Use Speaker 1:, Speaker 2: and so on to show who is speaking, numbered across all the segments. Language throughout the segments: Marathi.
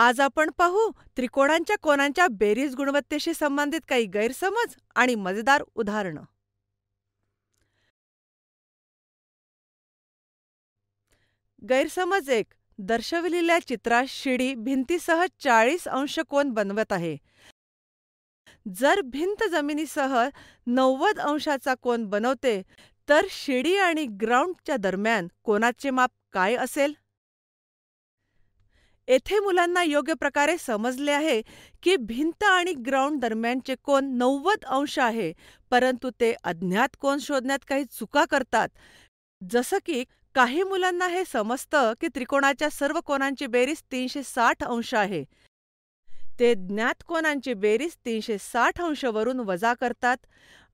Speaker 1: आज आपण पाहू त्रिकोणांच्या कोनांच्या बेरीज गुणवत्तेशी संबंधित काही गैरसमज आणि मजेदार उदाहरणं गैरसमज एक दर्शविलेल्या चित्रात शिडी भिंतीसह चाळीस अंश कोन बनवत आहे जर भिंत जमिनीसह नव्वद अंशाचा कोन बनवते तर शिडी आणि ग्राउंडच्या दरम्यान कोनाचे माप काय असेल येथे मुलांना योग्य प्रकारे समजले आहे की भिंत आणि ग्राउंड दरम्यानचे कोण नव्वद अंश आहे परंतु ते अज्ञात कोन शोधण्यात काही चुका करतात जसं की काही मुलांना हे समजतं की त्रिकोणाच्या सर्व कोणांची बेरीज तीनशे साठ अंश आहे ते ज्ञात कोणांची बेरीज तीनशे साठ अंशवरून वजा करतात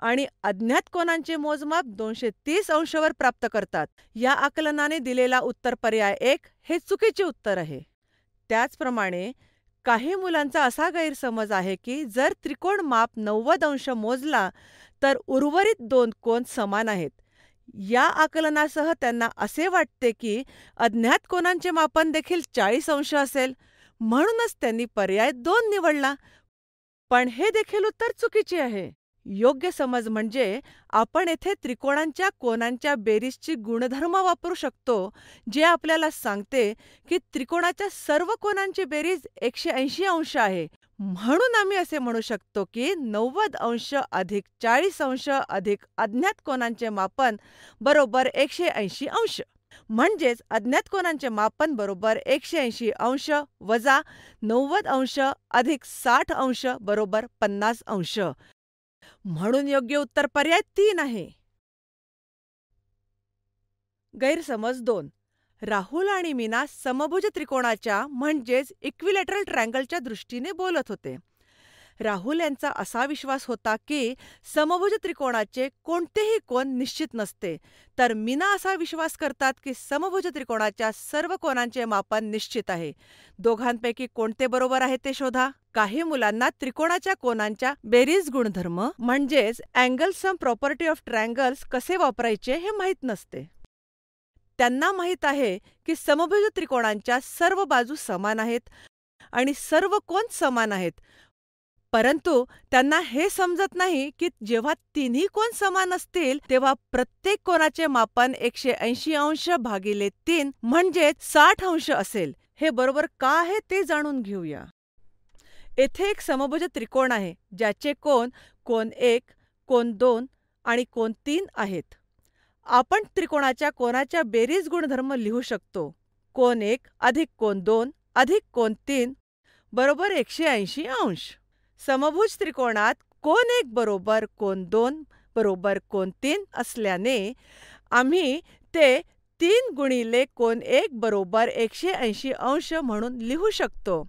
Speaker 1: आणि अज्ञात कोणांचे मोजमाप दोनशे तीस अंशवर प्राप्त करतात या आकलनाने दिलेला उत्तर पर्याय एक हे चुकीचे उत्तर आहे त्याचप्रमाणे काही मुलांचा असा गैरसमज आहे की जर त्रिकोण माप नव्वद अंश मोजला तर उर्वरित दोन कोन समान आहेत या आकलनासह त्यांना असे वाटते की अज्ञात कोनांचे मापन देखील चाळीस अंश असेल म्हणूनच त्यांनी पर्याय दोन निवडला पण हे देखील उत्तर चुकीचे आहे योग्य समज म्हणजे आपण येथे त्रिकोणांच्या कोनांच्या बेरीजची गुणधर्म वापरू शकतो जे आपल्याला सांगते की त्रिकोणाच्या सर्व कोनांची बेरीज एकशे ऐंशी अंश आहे म्हणून आम्ही असे म्हणू शकतो की नव्वद अंश अधिक चाळीस अंश अधिक अज्ञात कोणांचे मापन बरोबर एकशे ऐंशी अंश म्हणजेच अज्ञात कोणांचे मापन बरोबर एकशे ऐंशी अंश वजा नव्वद अंश अधिक साठ अंश बरोबर पन्नास अंश म्हणून योग्य उत्तर पर्याय तीन आहे गैरसमज दोन राहुल आणि मीना समभुज त्रिकोणाच्या म्हणजेच इक्विलेटरल ट्रँगलच्या दृष्टीने बोलत होते राहुल यांचा असा विश्वास होता की समभुज त्रिकोणाचे कोणतेही कोन निश्चित नसते तर मीना असा विश्वास करतात की समभुज त्रिकोणाच्या सर्व कोणांचे मापन निश्चित आहे दोघांपैकी कोणते बरोबर आहे ते शोधा काही मुलांना त्रिकोणाच्या कोनांच्या बेरीज गुणधर्म म्हणजेच सम प्रॉपर्टी ऑफ ट्रँगल्स कसे वापरायचे हे माहीत नसते त्यांना माहीत आहे की समभुज त्रिकोणांच्या सर्व बाजू समान आहेत आणि सर्व कोण समान आहेत परंतु त्यांना हे समजत नाही की जेव्हा तिन्ही कोन समान असतील तेव्हा प्रत्येक कोणाचे मापन एकशे ऐंशी अंश भागिले तीन म्हणजे साठ अंश असेल हे बरोबर का आहे ते जाणून घेऊया येथे एक समभुज त्रिकोण आहे ज्याचे कोण कोन एक कोन दोन आणि कोण तीन आहेत आपण त्रिकोणाच्या कोणाच्या बेरीज गुणधर्म लिहू शकतो कोन एक अधिक कोन दोन अधिक कोन तीन बरोबर एकशे ऐंशी अंश समभुज त्रिकोणात कोन एक बरोबर कोन दोन बरोबर कोन तीन असल्याने आम्ही ते तीन गुणिले कोन एक बरोबर एकशे ऐंशी अंश म्हणून लिहू शकतो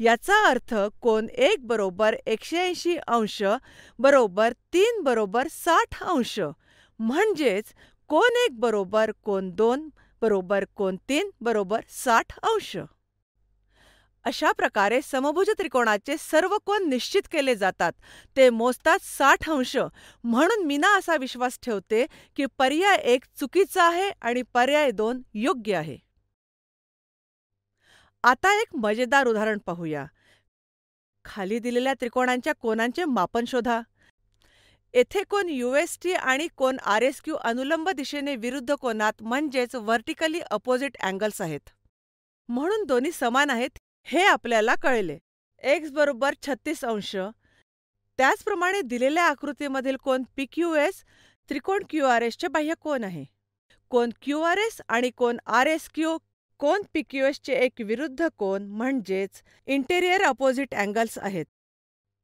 Speaker 1: याचा अर्थ कोन एक बरोबर एकशे ऐंशी अंश बरोबर तीन बरोबर साठ अंश म्हणजेच कोन एक बरोबर कोन दोन बरोबर कोन तीन बरोबर साठ अंश अशा प्रकारे समभुज त्रिकोणाचे सर्व कोन निश्चित केले जातात ते मोजतात साठ अंश म्हणून मीना असा विश्वास ठेवते की पर्याय एक चुकीचा आहे आणि पर्याय दोन योग्य आहे आता एक मजेदार उदाहरण पाहूया खाली दिलेल्या त्रिकोणांच्या कोनांचे मापन शोधा येथे कोन युएसटी आणि कोण आर एस क्यू अनुलंब दिशेने विरुद्ध कोनात म्हणजेच व्हर्टिकली अपोजिट अँगल्स आहेत म्हणून दोन्ही समान आहेत हे आपल्याला कळले एक्स बरोबर छत्तीस अंश त्याचप्रमाणे दिलेल्या आकृतीमधील कोण पी क्यू एस त्रिकोण क्यू आर एसचे बाह्य कोण आहे कोण क्यू आर एस आणि कोण आर एस क्यू कोण पी क्यू एसचे एक विरुद्ध कोण म्हणजेच इंटेरियर अपोजिट अँगल्स आहेत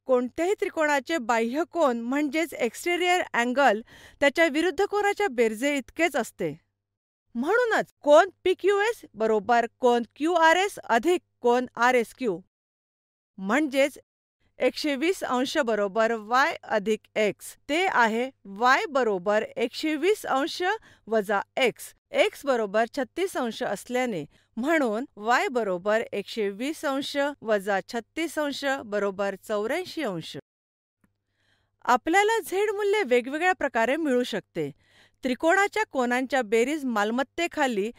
Speaker 1: कोणत्याही त्रिकोणाचे बाह्य कोण म्हणजेच एक्सटेरियर अँगल त्याच्या विरुद्ध कोणाच्या बेरजे इतकेच असते म्हणूनच कोन पीक्यूएस बरोबर कोण क्यू आर एस अधिक कोण आर एस क्यू म्हणजेच एकशे वीस अंश बरोबर वाय अधिक एक्स ते आहे वाय बरोबर एकशे वीस अंश वजा एक्स एक्स बरोबर छत्तीस अंश असल्याने म्हणून वाय बरोबर एकशे वीस अंश वजा छत्तीस अंश बरोबर चौऱ्याऐंशी अंश आपल्याला झेड मूल्य वेगवेगळ्या प्रकारे मिळू शकते त्रिकोणाच्या कोनांच्या बेरीज मालमत्तेखाली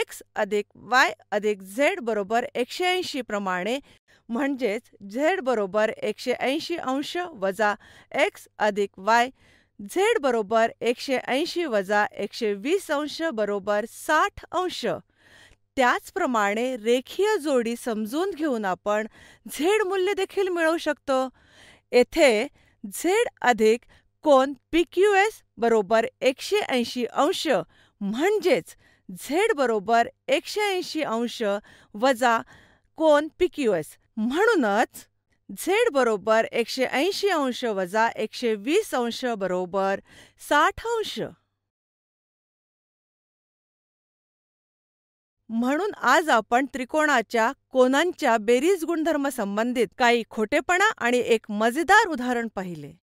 Speaker 1: एक्स अधिक वाय अधिक झेड बरोबर एकशे ऐंशी प्रमाणे म्हणजेच झेड बरोबर एकशे ऐंशी अंश वजा एक्स अधिक वाय झेड बरोबर एकशे ऐंशी वजा एकशे वीस अंश बरोबर साठ अंश त्याचप्रमाणे रेखीय जोडी समजून घेऊन आपण झेड मूल्य देखील मिळवू शकतो येथे झेड अधिक कोन एस बरोबर एकशे ऐंशी अंश म्हणजेच झेड बरोबर एकशे ऐंशी अंश वजा कोन एस म्हणूनच झेड बरोबर एकशे ऐंशी अंश वजा एकशे वीस अंश बरोबर साठ अंश म्हणून आज आपण त्रिकोणाच्या कोनांच्या बेरीज गुणधर्म संबंधित काही खोटेपणा आणि एक मजेदार उदाहरण पाहिले